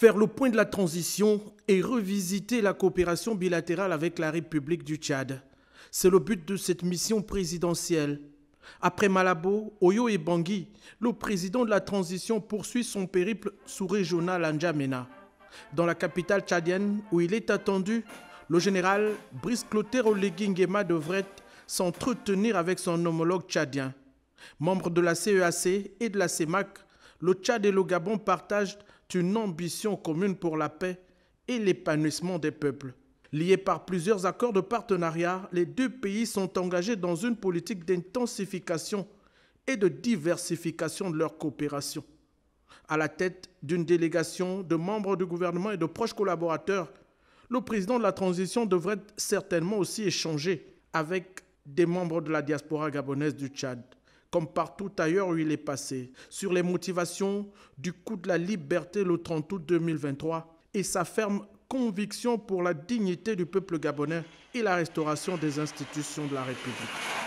faire le point de la transition et revisiter la coopération bilatérale avec la République du Tchad. C'est le but de cette mission présidentielle. Après Malabo, Oyo et Bangui, le président de la transition poursuit son périple sous-régional à N'Djamena. Dans la capitale tchadienne, où il est attendu, le général Brice Clotaire Oleguingema devrait s'entretenir avec son homologue tchadien. Membre de la CEAC e et de la CEMAC, le Tchad et le Gabon partagent une ambition commune pour la paix et l'épanouissement des peuples. Liés par plusieurs accords de partenariat, les deux pays sont engagés dans une politique d'intensification et de diversification de leur coopération. À la tête d'une délégation de membres du gouvernement et de proches collaborateurs, le président de la transition devrait certainement aussi échanger avec des membres de la diaspora gabonaise du Tchad comme partout ailleurs où il est passé, sur les motivations du coup de la liberté le 30 août 2023 et sa ferme conviction pour la dignité du peuple gabonais et la restauration des institutions de la République.